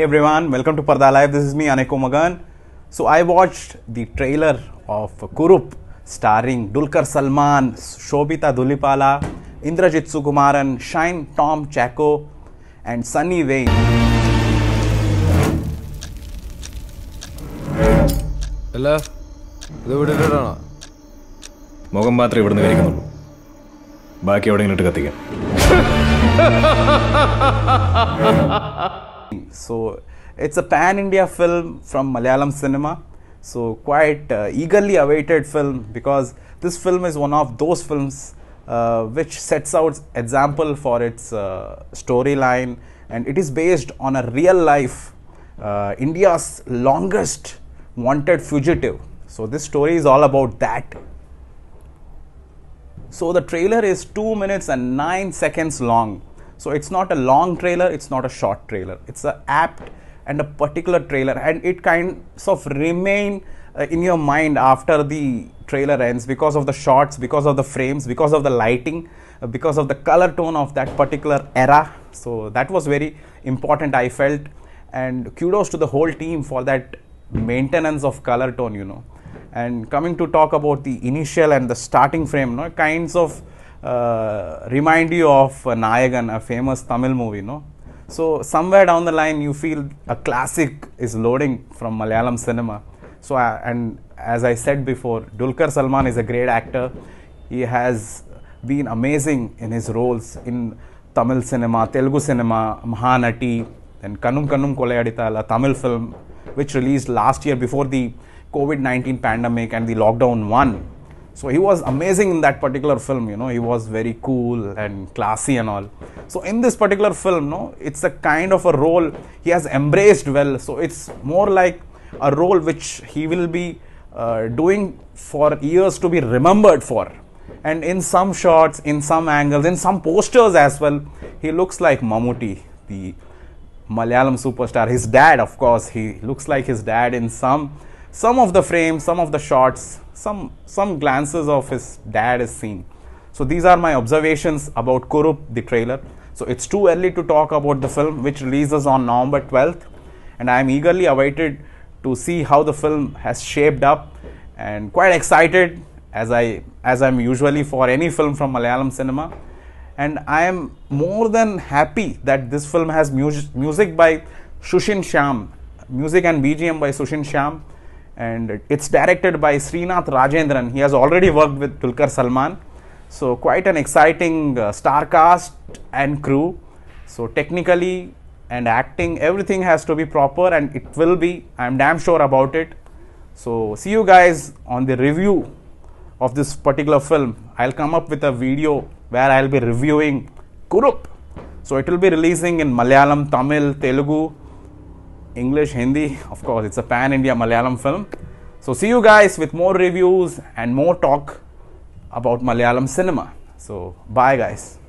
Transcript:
Hey everyone, welcome to Parda Live. This is me, Aneko Magan. So I watched the trailer of Kurup starring Dulkar Salman, Shobita Dulipala, Indrajit Sukumaran, Shine Tom Chaco, and Sunny Wayne. അല്ല ഇത് വിട്ടിട്ടാണോ മുഖം മാത്രമേ ഇവിടുന്ന് കഴിക്കുന്നുള്ളൂ ബാക്കി എവിടെയെങ്കിലും ഇട്ട് കത്തിക്കാം So it's a pan-India film from Malayalam cinema. So quite uh, eagerly awaited film because this film is one of those films uh, which sets out example for its uh, storyline and it is based on a real life uh, India's longest wanted fugitive. So this story is all about that. So the trailer is 2 minutes and 9 seconds long. So it's not a long trailer, it's not a short trailer. It's an apt and a particular trailer and it kind of remain uh, in your mind after the trailer ends because of the shots, because of the frames, because of the lighting, uh, because of the color tone of that particular era. So that was very important I felt and kudos to the whole team for that maintenance of color tone you know and coming to talk about the initial and the starting frame you know, kinds of uh, remind you of Nayagan, a famous Tamil movie, no? So somewhere down the line, you feel a classic is loading from Malayalam cinema. So I, and as I said before, Dulkar Salman is a great actor. He has been amazing in his roles in Tamil cinema, Telugu cinema, Mahanati, and Kanum Kanum Kolayadithal, a Tamil film which released last year before the COVID-19 pandemic and the lockdown one so he was amazing in that particular film, you know, he was very cool and classy and all. So in this particular film, no, it's a kind of a role he has embraced well. So it's more like a role which he will be uh, doing for years to be remembered for. And in some shots, in some angles, in some posters as well, he looks like Mammootty, the Malayalam superstar. His dad, of course, he looks like his dad in some some of the frames, some of the shots, some some glances of his dad is seen. So these are my observations about Kurup the trailer. So it's too early to talk about the film which releases on November 12th and I am eagerly awaited to see how the film has shaped up and quite excited as I as I'm usually for any film from Malayalam cinema and I am more than happy that this film has mu- music by Shushin Sham music and BGM by Sushin Sham and it's directed by Srinath Rajendran. He has already worked with Tulkar Salman. So, quite an exciting uh, star cast and crew. So, technically and acting, everything has to be proper and it will be. I am damn sure about it. So, see you guys on the review of this particular film. I'll come up with a video where I'll be reviewing Kurup. So, it will be releasing in Malayalam, Tamil, Telugu, English, Hindi. Of course, it's a pan India Malayalam film. So, see you guys with more reviews and more talk about Malayalam cinema. So, bye, guys.